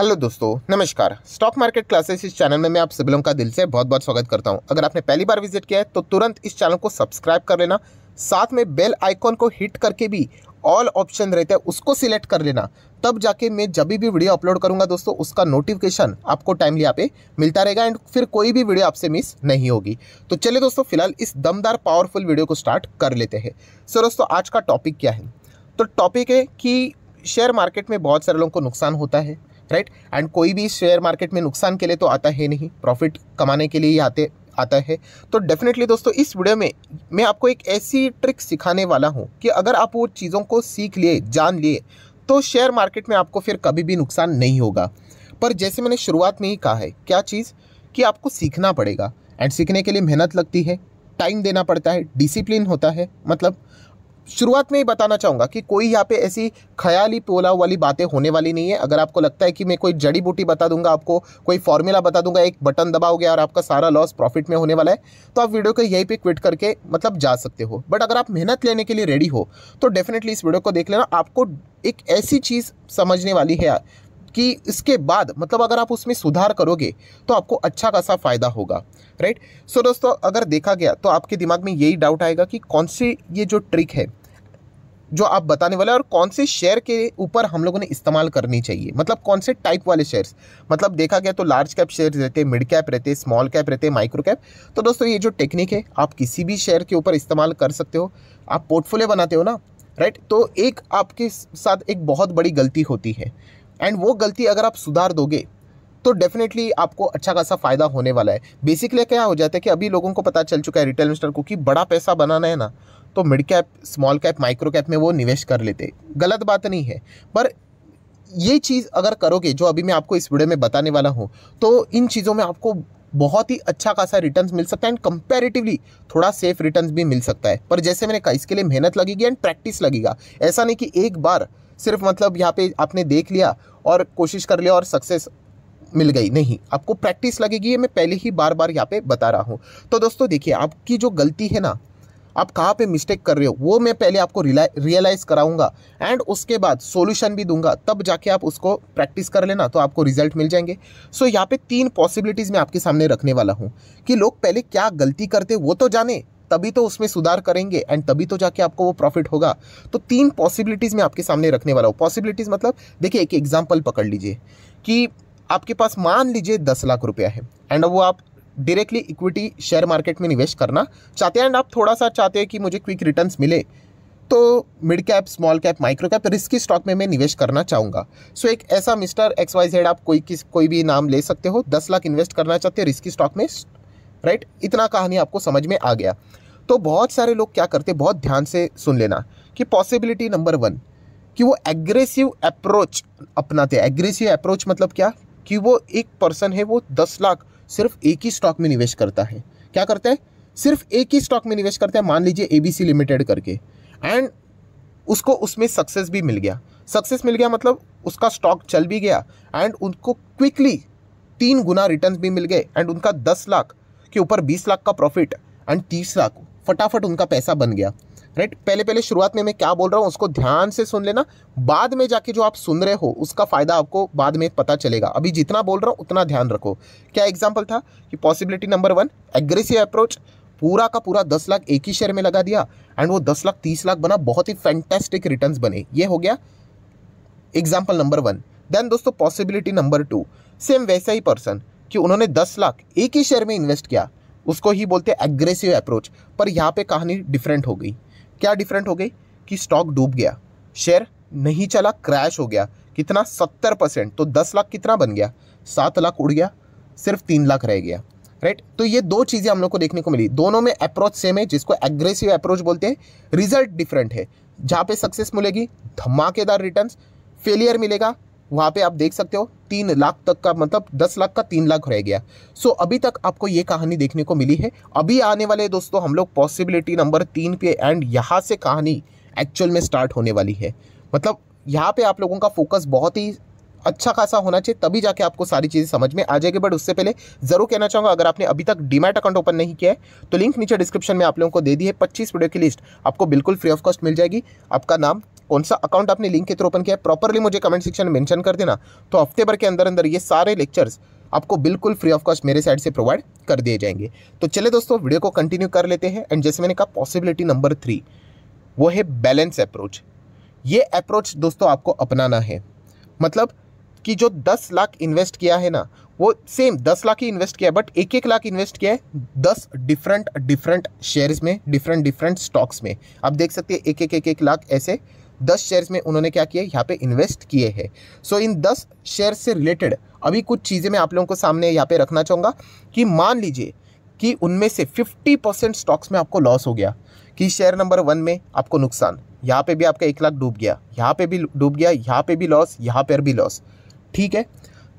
hello दोस्तों नमस्कार stock market classes इस चैनल में मैं आप सभी लोगों का दिल से बहुत बहुत स्वागत करता हूं अगर आपने पहली बार विजिट किया है तो तुरंत इस चैनल को सब्सक्राइब कर लेना साथ में बेल आइकॉन को हिट करके भी ऑल ऑप्शन रहता है उसको सिलेक्ट कर लेना तब जाके मैं जब भी वीडियो अपलोड करूंगा दोस्तों उसका नोटिफिकेशन आपको टाइमली यहाँ पे मिलता रहेगा एंड फिर कोई भी वीडियो आपसे मिस नहीं होगी तो चलिए दोस्तों फिलहाल इस दमदार पावरफुल वीडियो को स्टार्ट कर लेते हैं सो दोस्तों आज का टॉपिक क्या है तो टॉपिक है कि शेयर मार्केट में बहुत सारे लोगों को नुकसान होता है राइट एंड कोई भी शेयर मार्केट में नुकसान के लिए तो आता है नहीं प्रॉफिट कमाने के लिए ही आते आता है तो डेफिनेटली दोस्तों इस वीडियो में मैं आपको एक ऐसी ट्रिक सिखाने वाला हूँ कि अगर आप वो चीज़ों को सीख लिए जान लिए तो शेयर मार्केट में आपको फिर कभी भी नुकसान नहीं होगा पर जैसे मैंने शुरुआत में ही कहा है क्या चीज़ कि आपको सीखना पड़ेगा एंड सीखने के लिए मेहनत लगती है टाइम देना पड़ता है डिसिप्लिन होता है मतलब शुरुआत में ही बताना चाहूँगा कि कोई यहाँ पे ऐसी ख्याली पोलाव वाली बातें होने वाली नहीं है अगर आपको लगता है कि मैं कोई जड़ी बूटी बता दूंगा आपको कोई फॉर्मूला बता दूंगा एक बटन दबाओगे और आपका सारा लॉस प्रॉफिट में होने वाला है तो आप वीडियो को यहीं पे क्विट करके मतलब जा सकते हो बट अगर आप मेहनत लेने के लिए रेडी हो तो डेफिनेटली इस वीडियो को देख लेना आपको एक ऐसी चीज़ समझने वाली है कि इसके बाद मतलब अगर आप उसमें सुधार करोगे तो आपको अच्छा खासा फ़ायदा होगा राइट सो दोस्तों अगर देखा गया तो आपके दिमाग में यही डाउट आएगा कि कौन सी ये जो ट्रिक है जो आप बताने वाले और कौन से शेयर के ऊपर हम लोगों ने इस्तेमाल करनी चाहिए मतलब कौन से टाइप वाले शेयर्स मतलब देखा गया तो लार्ज कैप शेयर रहते मिड कैप रहते स्मॉल कैप रहते माइक्रो कैप तो दोस्तों ये जो टेक्निक है आप किसी भी शेयर के ऊपर इस्तेमाल कर सकते हो आप पोर्टफोलियो बनाते हो ना राइट तो एक आपके साथ एक बहुत बड़ी गलती होती है एंड वो गलती अगर आप सुधार दोगे तो डेफिनेटली आपको अच्छा खासा फ़ायदा होने वाला है बेसिकली क्या हो जाता है कि अभी लोगों को पता चल चुका है रिटेल इन्वेस्टर को कि बड़ा पैसा बनाना है ना तो mid cap small cap micro cap में वो निवेश कर लेते गलत बात नहीं है पर ये चीज़ अगर करोगे जो अभी मैं आपको इस वीडियो में बताने वाला हूँ तो इन चीज़ों में आपको बहुत ही अच्छा खासा रिटर्न्स मिल सकता है एंड कंपैरेटिवली थोड़ा सेफ रिटर्न्स भी मिल सकता है पर जैसे मैंने कहा इसके लिए मेहनत लगेगी एंड प्रैक्टिस लगेगा ऐसा नहीं कि एक बार सिर्फ मतलब यहाँ पे आपने देख लिया और कोशिश कर लिया और सक्सेस मिल गई नहीं आपको प्रैक्टिस लगेगी ये मैं पहले ही बार बार यहाँ पे बता रहा हूँ तो दोस्तों देखिए आपकी जो गलती है ना आप कहाँ पे मिस्टेक कर रहे हो वो मैं पहले आपको रियलाइज़ कराऊंगा एंड उसके बाद सॉल्यूशन भी दूंगा तब जाके आप उसको प्रैक्टिस कर लेना तो आपको रिजल्ट मिल जाएंगे सो so, यहाँ पे तीन पॉसिबिलिटीज़ मैं आपके सामने रखने वाला हूँ कि लोग पहले क्या गलती करते वो तो जाने तभी तो उसमें सुधार करेंगे एंड तभी तो जाके आपको वो प्रॉफिट होगा तो तीन पॉसिबिलिटीज़ मैं आपके सामने रखने वाला हूँ पॉसिबिलिटीज़ मतलब देखिए एक एग्जाम्पल पकड़ लीजिए कि आपके पास मान लीजिए दस लाख रुपया है एंड वो आप डायरेक्टली इक्विटी शेयर मार्केट में निवेश करना चाहते हैं एंड आप थोड़ा सा चाहते हैं कि मुझे क्विक रिटर्न्स मिले तो mid cap small cap micro cap risky stock में मैं निवेश करना चाहूँगा सो so, एक ऐसा मिस्टर एक्स वाई जेड आप कोई किस कोई भी नाम ले सकते हो दस लाख इन्वेस्ट करना चाहते हो रिस्की स्टॉक में राइट इतना कहानी आपको समझ में आ गया तो बहुत सारे लोग क्या करते बहुत ध्यान से सुन लेना कि पॉसिबिलिटी नंबर वन कि वो एग्रेसिव अप्रोच अपनाते हैं एग्रेसिव अप्रोच मतलब क्या कि वो एक पर्सन है वो दस लाख सिर्फ एक ही स्टॉक में निवेश करता है क्या करता है सिर्फ एक ही स्टॉक में निवेश करता है मान लीजिए एबीसी लिमिटेड करके एंड उसको उसमें सक्सेस भी मिल गया सक्सेस मिल गया मतलब उसका स्टॉक चल भी गया एंड उनको क्विकली तीन गुना रिटर्न भी मिल गए एंड उनका दस लाख के ऊपर बीस लाख का प्रॉफिट एंड तीस लाख फटाफट उनका पैसा बन गया राइट पहले पहले शुरुआत में मैं क्या बोल रहा हूँ उसको ध्यान से सुन लेना बाद में जाके जो आप सुन रहे हो उसका फ़ायदा आपको बाद में पता चलेगा अभी जितना बोल रहा हूँ उतना ध्यान रखो क्या एग्जाम्पल था कि possibility number one aggressive approach पूरा का पूरा दस लाख एक ही शेयर में लगा दिया एंड वो दस लाख तीस लाख बना बहुत ही फैंटेस्टिक रिटर्न बने ये हो गया एग्जाम्पल नंबर वन देन दोस्तों पॉसिबिलिटी नंबर टू सेम वैसा ही पर्सन कि उन्होंने दस लाख एक ही शेयर में इन्वेस्ट किया उसको ही बोलते हैं एग्रेसिव अप्रोच पर यहाँ पे कहानी डिफरेंट हो गई क्या डिफरेंट हो गई कि स्टॉक डूब गया शेयर नहीं चला क्रैश हो गया कितना सत्तर परसेंट तो दस लाख कितना बन गया सात लाख उड़ गया सिर्फ तीन लाख रह गया राइट तो ये दो चीज़ें हम लोग को देखने को मिली दोनों में अप्रोच सेम है जिसको एग्रेसिव अप्रोच बोलते हैं रिजल्ट डिफरेंट है जहाँ पे सक्सेस मिलेगी धमाकेदार रिटर्न्स फेलियर मिलेगा वहाँ पे आप देख सकते हो तीन लाख तक का मतलब दस लाख का तीन लाख रह गया सो अभी तक आपको ये कहानी देखने को मिली है अभी आने वाले दोस्तों हम लोग पॉसिबिलिटी नंबर तीन पे एंड यहाँ से कहानी एक्चुअल में स्टार्ट होने वाली है मतलब यहाँ पे आप लोगों का फोकस बहुत ही अच्छा खासा होना चाहिए तभी जाके आपको सारी चीज़ें समझ में आ जाएगी बट उससे पहले ज़रूर कहना चाहूँगा अगर आपने अभी तक डीमैट अकाउंट ओपन नहीं किया है तो लिंक नीचे डिस्क्रिप्शन में आप लोगों को दे दी है पच्चीस वीडियो की लिस्ट आपको बिल्कुल फ्री ऑफ कॉस्ट मिल जाएगी आपका नाम कौन सा अकाउंट आपने लिंक के थ्रू ओपन किया है प्रॉपरली मुझे कमेंट सेक्शन में मेंशन कर देना तो हफ्ते भर के अंदर अंदर ये सारे लेक्चर्स आपको बिल्कुल फ्री ऑफ कॉस्ट मेरे साइड से प्रोवाइड कर दिए जाएंगे तो चले दोस्तों वीडियो को कंटिन्यू कर लेते हैं एंड जैसे मैंने कहा पॉसिबिलिटी नंबर थ्री वो है बैलेंस अप्रोच ये अप्रोच दोस्तों आपको अपनाना है मतलब कि जो दस लाख इन्वेस्ट किया है ना वो सेम दस लाख ही इन्वेस्ट किया है बट एक एक लाख इन्वेस्ट किया है दस डिफरेंट डिफरेंट शेयर्स में डिफरेंट डिफरेंट स्टॉक्स में आप देख सकते हैं एक एक एक एक लाख ऐसे दस शेयर्स में उन्होंने क्या किया यहाँ पे इन्वेस्ट किए हैं सो इन दस शेयर से रिलेटेड अभी कुछ चीज़ें मैं आप लोगों को सामने यहाँ पे रखना चाहूँगा कि मान लीजिए कि उनमें से 50 परसेंट स्टॉक्स में आपको लॉस हो गया कि शेयर नंबर वन में आपको नुकसान यहाँ पे भी आपका एक लाख डूब गया यहाँ पे भी डूब गया यहाँ पे भी लॉस यहाँ पर भी लॉस ठीक है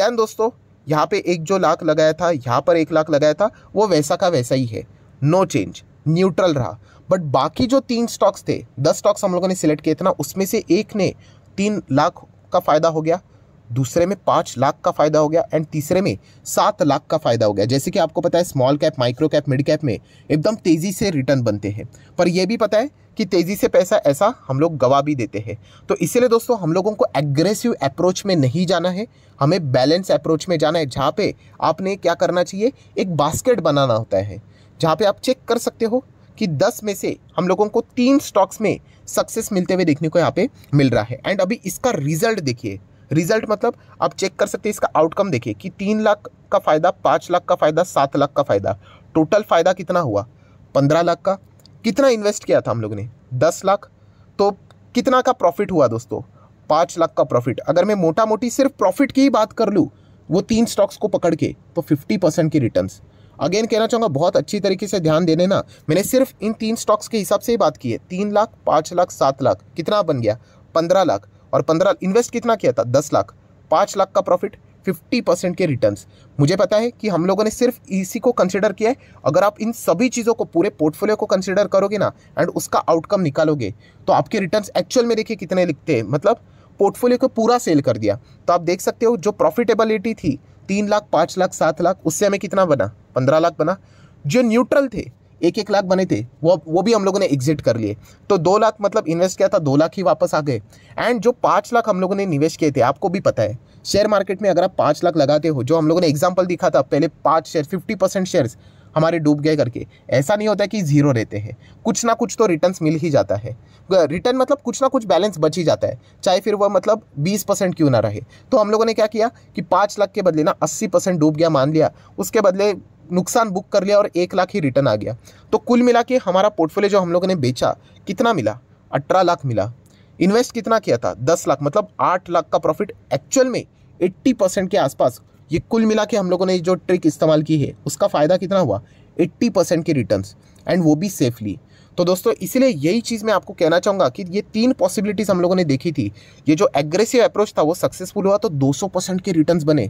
देन दोस्तों यहाँ पे एक जो लाख लगाया था यहाँ पर एक लाख लगाया था वो वैसा का वैसा ही है नो चेंज न्यूट्रल रहा बट बाकी जो तीन स्टॉक्स थे दस स्टॉक्स हम लोगों ने सिलेक्ट किए थे ना उसमें से एक ने तीन लाख का फ़ायदा हो गया दूसरे में पाँच लाख का फ़ायदा हो गया एंड तीसरे में सात लाख का फ़ायदा हो गया जैसे कि आपको पता है small cap micro cap mid cap में एकदम तेज़ी से रिटर्न बनते हैं पर यह भी पता है कि तेज़ी से पैसा ऐसा हम लोग गवा भी देते हैं तो इसीलिए दोस्तों हम लोगों को एग्रेसिव अप्रोच में नहीं जाना है हमें बैलेंस अप्रोच में जाना है जहाँ पे आपने क्या करना चाहिए एक बास्केट बनाना होता है जहाँ पे आप चेक कर सकते हो कि 10 में से हम लोगों को तीन स्टॉक्स में सक्सेस मिलते हुए देखने को यहाँ पे मिल रहा है एंड अभी इसका रिजल्ट देखिए रिजल्ट मतलब आप चेक कर सकते हैं इसका आउटकम देखिए कि तीन लाख का फ़ायदा पाँच लाख का फ़ायदा सात लाख का फ़ायदा टोटल फ़ायदा कितना हुआ पंद्रह लाख का कितना इन्वेस्ट किया था हम लोग ने दस लाख तो कितना का प्रॉफिट हुआ दोस्तों पाँच लाख का प्रॉफिट अगर मैं मोटा मोटी सिर्फ प्रॉफिट की ही बात कर लूँ वो तीन स्टॉक्स को पकड़ के तो फिफ्टी परसेंट की रिटर्न्स अगेन कहना चाहूँगा बहुत अच्छी तरीके से ध्यान दे देना मैंने सिर्फ इन तीन स्टॉक्स के हिसाब से ही बात की है तीन लाख पाँच लाख सात लाख कितना बन गया पंद्रह लाख और पंद्रह इन्वेस्ट कितना किया था दस लाख पाँच लाख का प्रॉफिट फिफ्टी परसेंट के रिटर्न्स मुझे पता है कि हम लोगों ने सिर्फ इसी को कंसिडर किया है अगर आप इन सभी चीज़ों को पूरे पोर्टफोलियो को कंसिडर करोगे ना एंड उसका आउटकम निकालोगे तो आपके रिटर्न्स एक्चुअल में देखिए कितने लिखते हैं मतलब पोर्टफोलियो को पूरा सेल कर दिया तो आप देख सकते हो जो प्रॉफिटेबिलिटी थी तीन लाख पाँच लाख सात लाख उससे हमें कितना बना पंद्रह लाख बना जो न्यूट्रल थे एक एक लाख बने थे वो वो भी हम लोगों ने एग्जिट कर लिए तो दो लाख मतलब इन्वेस्ट किया था दो लाख ही वापस आ गए एंड जो पाँच लाख हम लोगों ने निवेश किए थे आपको भी पता है शेयर मार्केट में अगर आप पाँच लाख लगाते हो जो हम लोगों ने एग्जाम्पल दिखा था पहले पाँच शेयर फिफ्टी परसेंट शेयर्स हमारे डूब गए करके ऐसा नहीं होता कि ज़ीरो रहते हैं कुछ ना कुछ तो रिटर्न्स मिल ही जाता है रिटर्न मतलब कुछ ना कुछ बैलेंस बच ही जाता है चाहे फिर वह मतलब बीस परसेंट क्यों ना रहे तो हम लोगों ने क्या किया कि पाँच लाख के बदले ना अस्सी परसेंट डूब गया मान लिया उसके बदले नुकसान बुक कर लिया और एक लाख ही रिटर्न आ गया तो कुल मिला के हमारा पोर्टफोलियो जो हम लोगों ने बेचा कितना मिला अठारह लाख मिला इन्वेस्ट कितना किया था दस लाख मतलब आठ लाख का प्रॉफिट एक्चुअल में एट्टी परसेंट के आसपास ये कुल मिला के हम लोगों ने जो ट्रिक इस्तेमाल की है उसका फ़ायदा कितना हुआ एट्टी परसेंट के रिटर्न एंड वो भी सेफली तो दोस्तों इसीलिए यही चीज़ मैं आपको कहना चाहूँगा कि ये तीन पॉसिबिलिटीज़ हम लोगों ने देखी थी ये जो एग्रेसिव अप्रोच था वो सक्सेसफुल हुआ तो 200 परसेंट के रिटर्न्स बने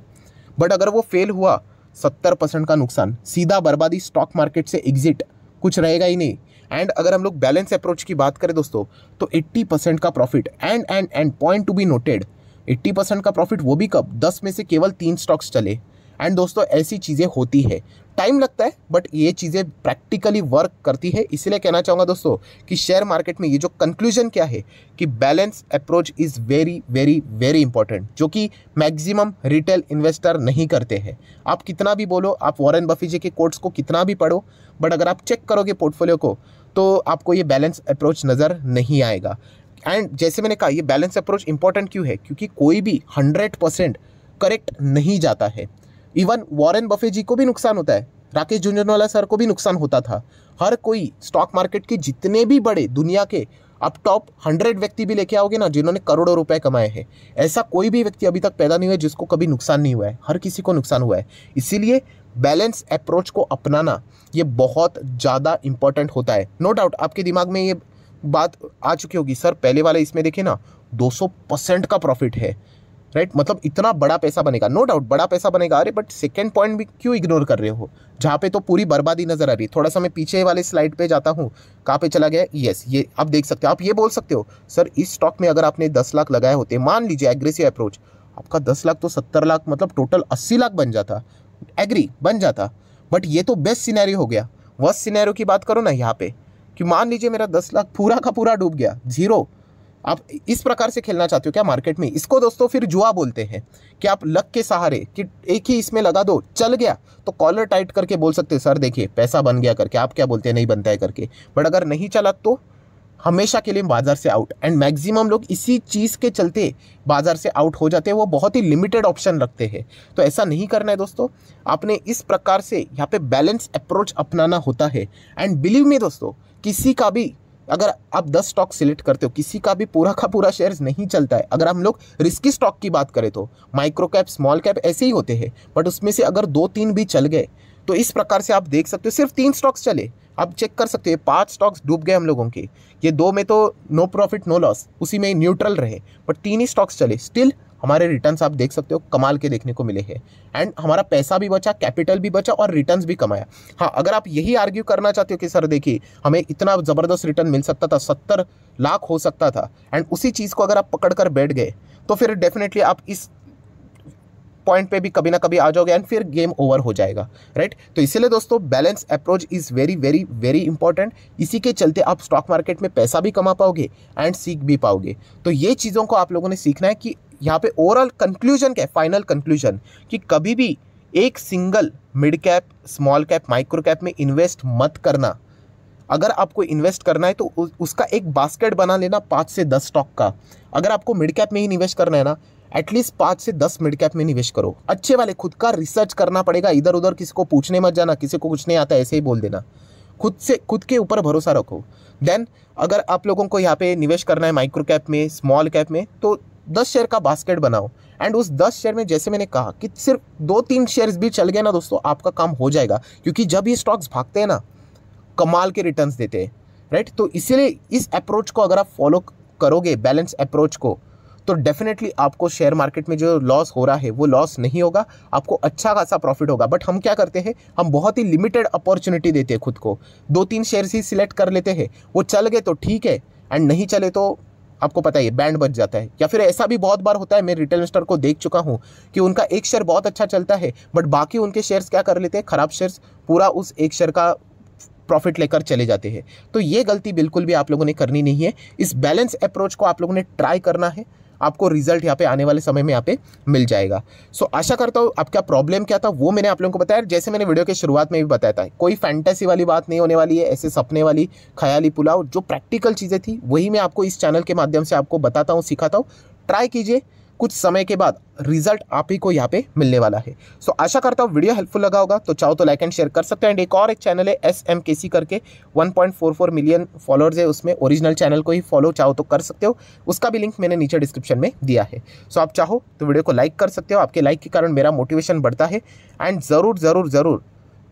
बट अगर वो फेल हुआ 70 परसेंट का नुकसान सीधा बर्बादी स्टॉक मार्केट से एग्जिट कुछ रहेगा ही नहीं एंड अगर हम लोग बैलेंस अप्रोच की बात करें दोस्तों तो एट्टी परसेंट का profit and and and point to be noted eighty percent का प्रॉफिट वो भी कब दस में से केवल तीन स्टॉक्स चले एंड दोस्तों ऐसी चीज़ें होती है टाइम लगता है बट ये चीज़ें प्रैक्टिकली वर्क करती है इसलिए कहना चाहूँगा दोस्तों कि शेयर मार्केट में ये जो कंक्लूजन क्या है कि balance approach is very very very important जो कि मैक्सिमम रिटेल इन्वेस्टर नहीं करते हैं आप कितना भी बोलो आप वॉरेन बफी जी के कोर्ट्स को कितना भी पढ़ो बट अगर आप चेक करोगे पोर्टफोलियो को तो आपको ये बैलेंस अप्रोच नज़र नहीं आएगा एंड जैसे मैंने कहा ये बैलेंस अप्रोच इंपॉर्टेंट क्यों है क्योंकि कोई भी हंड्रेड परसेंट करेक्ट नहीं जाता है इवन वॉरेन बफे जी को भी नुकसान होता है राकेश झुंझुनवाला सर को भी नुकसान होता था हर कोई स्टॉक मार्केट के जितने भी बड़े दुनिया के अब टॉप हंड्रेड व्यक्ति भी लेके आओगे ना जिन्होंने करोड़ों रुपए कमाए हैं ऐसा कोई भी व्यक्ति अभी तक पैदा नहीं हुआ जिसको कभी नुकसान नहीं हुआ है हर किसी को नुकसान हुआ है इसीलिए बैलेंस अप्रोच को अपनाना ये बहुत ज़्यादा इंपॉर्टेंट होता है नो no डाउट आपके दिमाग में ये बात आ चुकी होगी सर पहले वाले इसमें देखे ना 200 परसेंट का प्रॉफिट है राइट मतलब इतना बड़ा पैसा बनेगा नो डाउट बड़ा पैसा बनेगा अरे बट सेकेंड पॉइंट भी क्यों इग्नोर कर रहे हो जहाँ पे तो पूरी बर्बादी नज़र आ रही है थोड़ा सा मैं पीछे वाले स्लाइड पे जाता हूँ कहाँ पे चला गया येस ये आप देख सकते हो आप ये बोल सकते हो सर इस स्टॉक में अगर आपने दस लाख लगाए होते मान लीजिए एग्रेसिव अप्रोच आपका दस लाख तो सत्तर लाख मतलब टोटल अस्सी लाख बन जाता एग्री बन जाता बट ये तो बेस्ट सीनैरियो हो गया वर्स्ट सीनैरियो की बात करो ना यहाँ पे कि मान लीजिए मेरा दस लाख पूरा का पूरा डूब गया जीरो आप इस प्रकार से खेलना चाहते हो क्या मार्केट में इसको दोस्तों फिर जुआ बोलते हैं कि आप लक के सहारे कि एक ही इसमें लगा दो चल गया तो कॉलर टाइट करके बोल सकते सर देखिए पैसा बन गया करके आप क्या बोलते हैं नहीं बनता है करके बट अगर नहीं चला तो हमेशा के लिए बाज़ार से आउट एंड मैक्सिमम लोग इसी चीज़ के चलते बाज़ार से आउट हो जाते हैं वो बहुत ही लिमिटेड ऑप्शन रखते हैं तो ऐसा नहीं करना है दोस्तों आपने इस प्रकार से यहाँ पे बैलेंस अप्रोच अपनाना होता है एंड बिलीव में दोस्तों किसी का भी अगर आप 10 स्टॉक सिलेक्ट करते हो किसी का भी पूरा का पूरा शेयर्स नहीं चलता है अगर हम लोग रिस्की स्टॉक की बात करें तो माइक्रो कैप स्मॉल कैप ऐसे ही होते हैं बट उसमें से अगर दो तीन भी चल गए तो इस प्रकार से आप देख सकते हो सिर्फ तीन स्टॉक्स चले आप चेक कर सकते हो पांच स्टॉक्स डूब गए हम लोगों के ये दो में तो नो प्रॉफिट नो लॉस उसी में न्यूट्रल रहे बट तीन ही स्टॉक्स चले स्टिल हमारे रिटर्न्स आप देख सकते हो कमाल के देखने को मिले हैं एंड हमारा पैसा भी बचा कैपिटल भी बचा और रिटर्न्स भी कमाया हाँ अगर आप यही आर्ग्यू करना चाहते हो कि सर देखिए हमें इतना ज़बरदस्त रिटर्न मिल सकता था सत्तर लाख हो सकता था एंड उसी चीज़ को अगर आप पकड़ कर बैठ गए तो फिर डेफिनेटली आप इस पॉइंट पे भी कभी ना कभी आ जाओगे एंड फिर गेम ओवर हो जाएगा राइट तो इसीलिए दोस्तों balance approach is very very very important इसी के चलते आप स्टॉक मार्केट में पैसा भी कमा पाओगे एंड सीख भी पाओगे तो ये चीज़ों को आप लोगों ने सीखना है कि यहाँ पे ओवरऑल कंक्लूजन क्या है फाइनल कंक्लूजन कि कभी भी एक single mid cap small cap micro cap में इन्वेस्ट मत करना अगर आपको इन्वेस्ट करना है तो उसका एक बास्केट बना लेना पाँच से दस स्टॉक का अगर आपको मिड कैप में ही इन्वेस्ट करना है ना एटलीस्ट पाँच से दस मिड कैप में निवेश करो अच्छे वाले खुद का रिसर्च करना पड़ेगा इधर उधर किसी को पूछने मत जाना किसी को कुछ नहीं आता ऐसे ही बोल देना खुद से खुद के ऊपर भरोसा रखो देन अगर आप लोगों को यहाँ पे निवेश करना है माइक्रो कैप में स्मॉल कैप में तो दस शेयर का बास्केट बनाओ एंड उस दस शेयर में जैसे मैंने कहा कि सिर्फ दो तीन शेयर्स भी चल गए ना दोस्तों आपका काम हो जाएगा क्योंकि जब ये स्टॉक्स भागते हैं ना कमाल के रिटर्न्स देते हैं राइट तो इसीलिए इस अप्रोच को अगर आप फॉलो करोगे बैलेंस अप्रोच को तो डेफिनेटली आपको शेयर मार्केट में जो लॉस हो रहा है वो लॉस नहीं होगा आपको अच्छा खासा प्रॉफिट होगा बट हम क्या करते हैं हम बहुत ही लिमिटेड अपॉर्चुनिटी देते हैं खुद को दो तीन शेयर्स ही सिलेक्ट कर लेते हैं वो चल गए तो ठीक है एंड नहीं चले तो आपको पता है बैंड बच जाता है या फिर ऐसा भी बहुत बार होता है मैं रिटेल इन्वेस्टर को देख चुका हूँ कि उनका एक शेयर बहुत अच्छा चलता है बट बाकी उनके शेयर्स क्या कर लेते हैं खराब शेयर्स पूरा उस एक शेयर का प्रॉफिट लेकर चले जाते हैं तो ये गलती बिल्कुल भी आप लोगों ने करनी नहीं है इस बैलेंस अप्रोच को आप लोगों ने ट्राई करना है आपको रिजल्ट यहाँ पे आने वाले समय में यहाँ पे मिल जाएगा सो आशा करता हूँ आपका प्रॉब्लम क्या था वो मैंने आप लोगों को बताया जैसे मैंने वीडियो के शुरुआत में भी बताया था कोई फैंटेसी वाली बात नहीं होने वाली है ऐसे सपने वाली ख्याली पुलाव जो प्रैक्टिकल चीज़ें थी वही मैं आपको इस चैनल के माध्यम से आपको बताता हूँ सिखाता हूँ ट्राई कीजिए कुछ समय के बाद रिजल्ट आप ही को यहाँ पे मिलने वाला है सो so, आशा करता हूँ वीडियो हेल्पफुल लगा होगा तो चाहो तो लाइक एंड शेयर कर सकते हैं एंड एक और एक चैनल है एस एम के सी करके फोर मिलियन फॉलोअर्स है उसमें ओरिजिनल चैनल को ही फॉलो चाहो तो कर सकते हो उसका भी लिंक मैंने नीचे डिस्क्रिप्शन में दिया है सो so, आप चाहो तो वीडियो को लाइक कर सकते हो आपके लाइक के कारण मेरा मोटिवेशन बढ़ता है एंड ज़रूर ज़रूर ज़रूर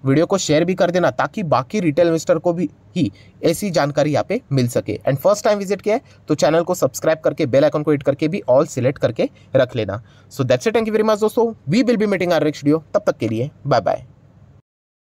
वीडियो को शेयर भी कर देना ताकि बाकी रिटेल इन्वेस्टर को भी ही ऐसी जानकारी यहाँ पे मिल सके एंड फर्स्ट टाइम विजिट किया है तो चैनल को सब्सक्राइब करके बेल आइकन को हिट करके भी ऑल सिलेक्ट करके रख लेना so that's it thank you very much दोस्तों we will be meeting our next video तब तक के लिए बाय बाय